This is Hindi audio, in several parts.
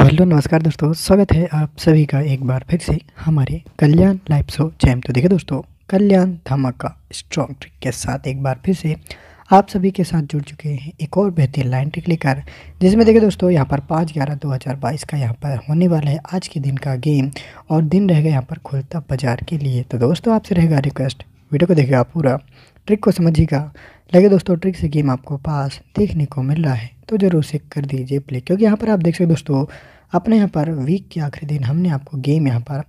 तो हेलो नमस्कार दोस्तों स्वागत है आप सभी का एक बार फिर से हमारे कल्याण लाइव शो चैम तो देखिए दोस्तों कल्याण धमाका स्ट्रॉन्ग ट्रिक के साथ एक बार फिर से आप सभी के साथ जुड़ चुके हैं एक और बेहतरीन लाइन ट्रिक लेकर जिसमें देखें दोस्तों यहाँ पर पाँच ग्यारह दो हज़ार बाईस का यहाँ पर होने वाला है आज के दिन का गेम और दिन रहेगा यहाँ पर खुलता बाजार के लिए तो दोस्तों आपसे रहेगा रिक्वेस्ट वीडियो को देखेगा पूरा ट्रिक को समझिएगा लगे दोस्तों ट्रिक से गेम आपको पास देखने को मिल रहा है तो ज़रूर से कर दीजिए प्ले क्योंकि यहाँ पर आप देख सकते दोस्तों अपने यहाँ पर वीक के आखिरी दिन हमने आपको गेम यहाँ पर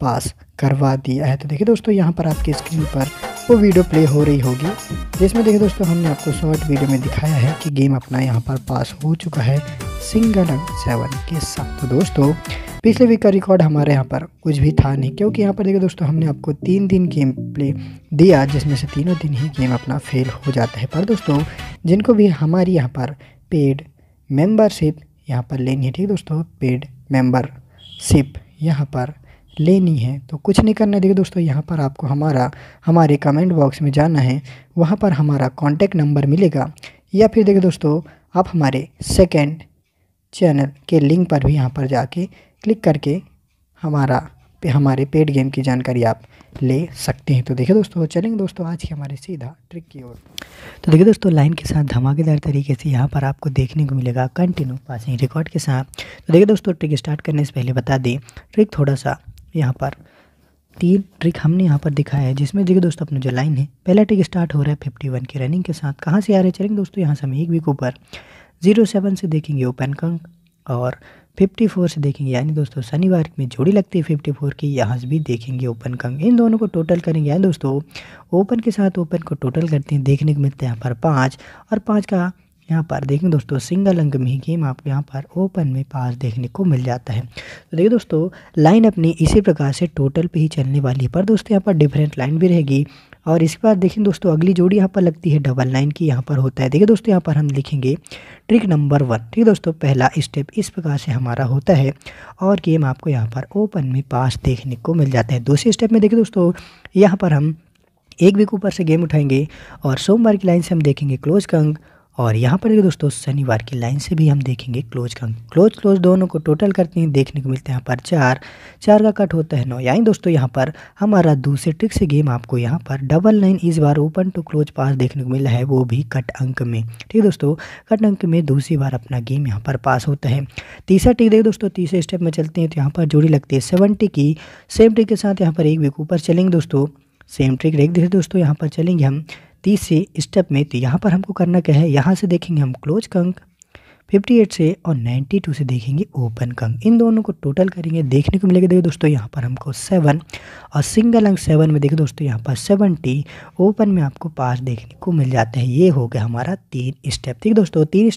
पास करवा दिया है तो देखिए दोस्तों यहाँ पर आपके स्क्रीन पर वो वीडियो प्ले हो रही होगी जिसमें देखिए दोस्तों हमने आपको शॉर्ट वीडियो में दिखाया है कि गेम अपना यहाँ पर पास हो चुका है सिंगल एंड सेवन के साथ तो दोस्तों पिछले वीक का रिकॉर्ड हमारे यहाँ पर कुछ भी था नहीं क्योंकि यहाँ पर देखिए दोस्तों हमने आपको तीन दिन गेम प्ले दिया जिसमें से तीनों दिन ही गेम अपना फेल हो जाता है पर दोस्तों जिनको भी हमारी यहाँ पर पेड मेंबरशिप यहाँ पर लेनी है ठीक है दोस्तों पेड मेंबरशिप यहाँ पर लेनी है तो कुछ नहीं करना है देखिए दोस्तों यहाँ पर आपको हमारा हमारे कमेंट बॉक्स में जाना है वहाँ पर हमारा कॉन्टैक्ट नंबर मिलेगा या फिर देखिए दोस्तों आप हमारे सेकेंड चैनल के लिंक पर भी यहाँ पर जाके क्लिक करके हमारा पे हमारे पेड गेम की जानकारी आप ले सकते हैं तो देखिए दोस्तों चलेंगे दोस्तों आज के हमारे सीधा ट्रिक की ओर तो देखिए दोस्तों लाइन के साथ धमाकेदार तरीके से यहाँ पर आपको देखने को मिलेगा कंटिन्यू पासिंग रिकॉर्ड के साथ तो देखिए दोस्तों ट्रिक स्टार्ट करने से पहले बता दें ट्रिक थोड़ा सा यहाँ पर तीन ट्रिक हमने यहाँ पर दिखाया है जिसमें देखिए दोस्तों अपना जो लाइन है पहला ट्रिक स्टार्ट हो रहा है फिफ्टी वन की रनिंग के साथ कहाँ से आ रहे चलेंगे दोस्तों यहाँ से हम एक वीक ऊपर जीरो सेवन से देखेंगे ओपन कंक और फिफ्टी फोर से देखेंगे यानी दोस्तों शनिवार में जोड़ी लगती है फिफ्टी फोर की यहाँ से भी देखेंगे ओपन कंग इन दोनों को टोटल करेंगे यानी दोस्तों ओपन के साथ ओपन को टोटल करते हैं देखने को मिलते हैं यहाँ पर पाँच और पाँच का यहाँ पर देखें दोस्तों सिंगल अंक में ही गेम आपको यहाँ पर ओपन में पास देखने को मिल जाता है तो देखिए दोस्तों लाइन अपनी इसी प्रकार से टोटल पे ही चलने वाली है पर दोस्तों यहाँ पर डिफरेंट लाइन भी रहेगी और इसके बाद देखें दोस्तों अगली जोड़ी यहाँ पर लगती है डबल लाइन की यहाँ पर होता है देखिए दोस्तों यहाँ पर हम लिखेंगे ट्रिक नंबर वन ठीक है दोस्तों पहला स्टेप इस प्रकार से हमारा होता है और गेम आपको यहाँ पर ओपन में पास देखने को मिल जाता है दूसरे स्टेप में देखिए दोस्तों यहाँ पर हम एक वीक ऊपर से गेम उठाएंगे और सोमवार की लाइन से हम देखेंगे क्लोज का अंक और यहाँ पर दोस्तों शनिवार की लाइन से भी हम देखेंगे क्लोज का क्लोज क्लोज दोनों को टोटल करते हैं देखने को मिलता है यहाँ पर चार चार का कट होता है नौ यानी दोस्तों यहाँ पर हमारा दूसरे ट्रिक से गेम आपको यहाँ पर डबल नाइन इस बार ओपन टू क्लोज पास देखने को मिला है वो भी कट अंक में ठीक है दोस्तों कट अंक में दूसरी बार अपना गेम यहाँ पर पास होता है तीसरा ट्रिक देखिए दोस्तों तीसरे स्टेप में चलते हैं तो यहाँ पर जोड़ी लगती है सेवनटी की सेम ट्रिक के साथ यहाँ पर एक वीक ऊपर चलेंगे दोस्तों सेम ट्रिक देख देखिए दोस्तों यहाँ पर चलेंगे हम तीसरे स्टेप में तो यहाँ पर हमको करना क्या है यहाँ से देखेंगे हम क्लोज कंक 58 से और 92 से देखेंगे ओपन कंक इन दोनों को टोटल करेंगे देखने को मिलेगा देखो दोस्तों यहाँ पर हमको सेवन और सिंगल अंक सेवन में देखो दोस्तों यहाँ पर सेवनटी ओपन में आपको पाँच देखने को मिल जाते हैं ये हो गया हमारा तीन स्टेप ठीक दोस्तों तीन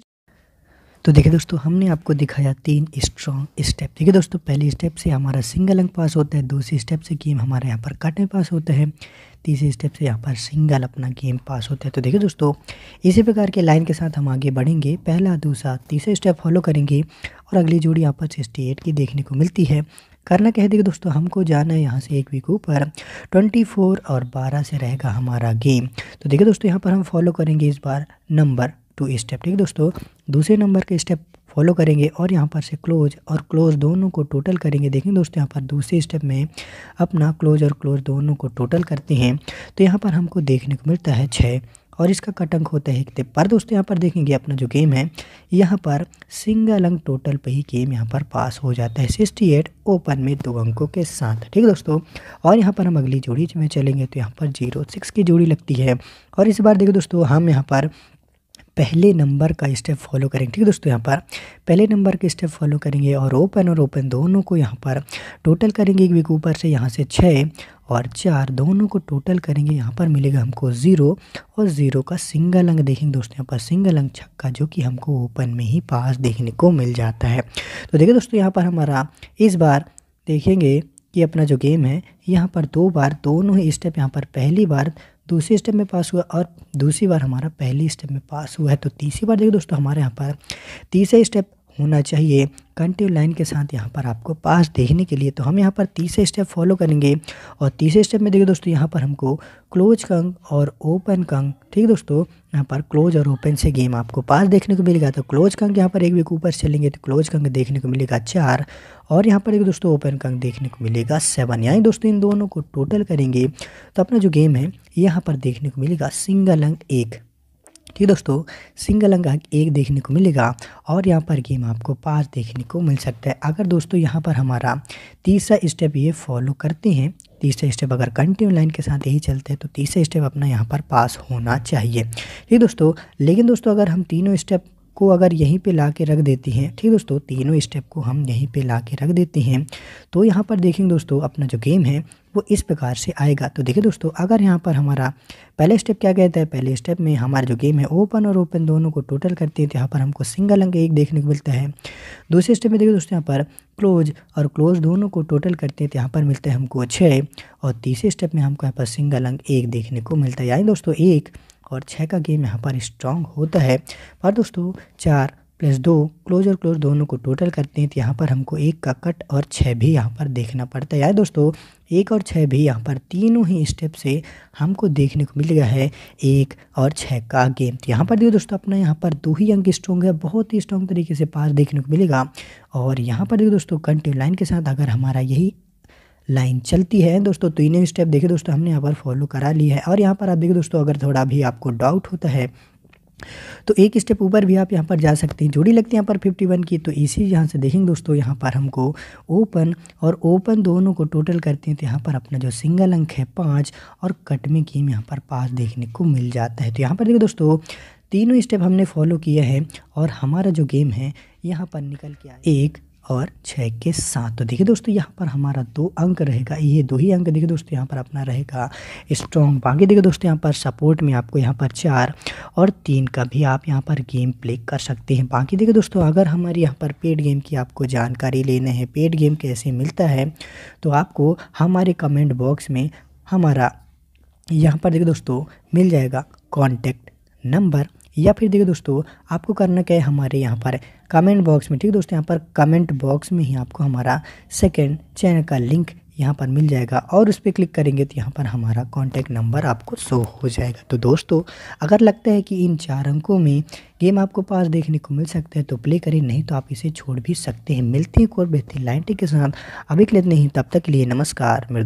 तो देखिए दोस्तों हमने आपको दिखाया तीन स्ट्रॉन्ग स्टेप देखिए दोस्तों पहले स्टेप से हमारा सिंगल अंक पास होता है दूसरे स्टेप से गेम हमारे यहाँ पर काटने पास होता है तीसरे स्टेप से यहाँ पर सिंगल अपना गेम पास होता है तो देखिए दोस्तों इसी प्रकार के लाइन के साथ हम आगे बढ़ेंगे पहला दूसरा तीसरा स्टेप फॉलो करेंगे और अगली जोड़ी यहाँ पर सिक्सटी एट की देखने को मिलती है करना कह देगा दोस्तों हमको जाना है यहाँ से एक वीक ऊपर ट्वेंटी फोर और बारह से रहेगा हमारा गेम तो देखिए दोस्तों यहाँ पर हम फॉलो करेंगे इस बार नंबर टू स्टेप ठीक दोस्तों दूसरे नंबर के स्टेप फॉलो करेंगे और यहाँ पर से क्लोज और क्लोज दोनों को टोटल करेंगे देखें दोस्तों यहाँ पर दूसरे स्टेप में अपना क्लोज और क्लोज दोनों को टोटल करते हैं तो यहाँ पर हमको देखने को मिलता है छः और इसका कट अंक होता है तिप पर दोस्तों यहाँ पर देखेंगे अपना जो गेम है यहाँ पर सिंगल अंक टोटल पर ही गेम यहाँ पर पास हो जाता है सिक्सटी एट ओपन में दो अंकों के साथ ठीक दोस्तों और यहाँ पर हम अगली जोड़ी में चलेंगे तो यहाँ पर जीरो सिक्स की जोड़ी लगती है और इस बार देखो दोस्तों हम यहाँ पर पहले नंबर का स्टेप फॉलो करेंगे ठीक है दोस्तों यहाँ पर पहले नंबर के स्टेप फॉलो करेंगे और ओपन और ओपन दोनों को यहाँ पर टोटल करेंगे एक वीक ऊपर से यहाँ से छः और चार दोनों को टोटल करेंगे यहाँ पर मिलेगा हमको ज़ीरो और ज़ीरो का सिंगल अंक देखेंगे दोस्तों यहाँ पर सिंगल अंक छक्का जो कि हमको ओपन में ही पास देखने को मिल जाता है तो देखिए दोस्तों यहाँ पर हमारा इस बार देखेंगे कि अपना जो गेम है यहाँ पर दो बार दोनों ही स्टेप यहाँ पर पहली बार दूसरी स्टेप में पास हुआ और दूसरी बार हमारा पहली स्टेप में पास हुआ है तो तीसरी बार देखिए दोस्तों हमारे यहाँ पर तीसरा स्टेप होना चाहिए कंटिव लाइन के साथ यहाँ पर आपको पास देखने के लिए तो हम यहाँ पर तीसरे स्टेप फॉलो करेंगे और तीसरे स्टेप में देखिए दोस्तों यहाँ पर हमको क्लोज कंग और ओपन कंग ठीक है दोस्तों यहाँ पर क्लोज और ओपन से गेम आपको पास देखने को मिलेगा तो क्लोज कंग यहाँ पर एक वीक ऊपर चलेंगे तो क्लोज कंग देखने को मिलेगा चार और यहाँ पर एक दोस्तों ओपन कंग देखने को मिलेगा सेवन यानी दोस्तों इन दोनों को टोटल करेंगे तो अपना जो गेम है यहाँ पर देखने को मिलेगा सिंगल अंक एक कि दोस्तों सिंगल अंक एक देखने को मिलेगा और यहाँ पर गेम आपको पास देखने को मिल सकता है अगर दोस्तों यहाँ पर हमारा तीसरा स्टेप ये फॉलो करते हैं तीसरा स्टेप अगर कंटिन्यू लाइन के साथ यही चलते हैं तो तीसरा स्टेप अपना यहाँ पर पास होना चाहिए ठीक दोस्तों लेकिन दोस्तों अगर हम तीनों स्टेप को अगर यहीं पे ला के रख देते हैं ठीक दोस्तों तीनों स्टेप को हम यहीं पे ला के रख देते हैं तो यहाँ पर देखेंगे दोस्तों अपना जो गेम है वो इस प्रकार से आएगा तो देखिए दोस्तों अगर यहाँ पर हमारा पहले स्टेप क्या कहता है पहले स्टेप में हमारा जो गेम है ओपन और ओपन दोनों को टोटल करते हैं तो यहाँ पर हमको सिंगल अंक एक देखने को मिलता है दूसरे स्टेप में देखिए दोस्तों यहाँ पर क्लोज और क्लोज दोनों को टोटल करते हैं तो यहाँ पर मिलता है हमको छः और तीसरे स्टेप में हमको यहाँ पर सिंगल अंक एक देखने को मिलता है यानी दोस्तों एक और छः का गेम यहाँ पर स्ट्रांग होता है और दोस्तों चार प्लस दो क्लोज और क्लोज दोनों को टोटल करते हैं तो यहाँ पर हमको एक का कट और छः भी यहाँ पर देखना पड़ता है यार दोस्तों एक और छः भी यहाँ पर तीनों ही स्टेप से हमको देखने को मिल गया है एक और छः का गेम तो यहाँ पर देखो दोस्तों अपना यहाँ पर दो ही अंक स्ट्रॉन्ग है बहुत ही स्ट्रॉन्ग तरीके से पास देखने को मिलेगा और यहाँ पर देखो दोस्तों कंटिन्यू लाइन के साथ अगर हमारा यही लाइन चलती है दोस्तों तीनों तो स्टेप देखिए दोस्तों हमने यहाँ पर फॉलो करा ली है और यहाँ पर आप देखिए दोस्तों अगर थोड़ा भी आपको डाउट होता है तो एक स्टेप ऊपर भी आप यहाँ पर जा सकते हैं जोड़ी लगती है यहाँ पर फिफ्टी वन की तो इसी यहाँ से देखेंगे दोस्तों यहाँ पर हमको ओपन और ओपन दोनों को टोटल करते हैं तो यहाँ पर अपना जो सिंगल अंक है पाँच और कट में कीम यहाँ पर पाँच देखने को मिल जाता है तो यहाँ पर देखो दोस्तों तीनों स्टेप हमने फॉलो किया है और हमारा जो गेम है यहाँ पर निकल के आया एक और छः के साथ तो देखिए दोस्तों यहाँ पर हमारा दो अंक रहेगा ये दो ही अंक देखिए दोस्तों यहाँ पर अपना रहेगा स्ट्रॉन्ग बाकी देखिए दोस्तों यहाँ पर सपोर्ट में आपको यहाँ पर चार और तीन का भी आप यहाँ पर गेम प्ले कर सकते हैं बाकी देखिए दोस्तों अगर हमारे यहाँ पर पेड गेम की आपको जानकारी लेने हैं पेड गेम कैसे मिलता है तो आपको हमारे कमेंट बॉक्स में हमारा यहाँ पर देखिए दोस्तों मिल जाएगा कॉन्टैक्ट नंबर या फिर देखिए दोस्तों आपको करना क्या है हमारे यहाँ पर कमेंट बॉक्स में ठीक है दोस्तों यहाँ पर कमेंट बॉक्स में ही आपको हमारा सेकेंड चैनल का लिंक यहाँ पर मिल जाएगा और उस पर क्लिक करेंगे तो यहाँ पर हमारा कॉन्टैक्ट नंबर आपको शो हो जाएगा तो दोस्तों अगर लगता है कि इन चार अंकों में गेम आपको पास देखने को मिल सकता है तो प्ले करें नहीं तो आप इसे छोड़ भी सकते हैं मिलते है और बेहतरीन लाइन के साथ अभी के लिए नहीं तब तक के लिए नमस्कार मेरे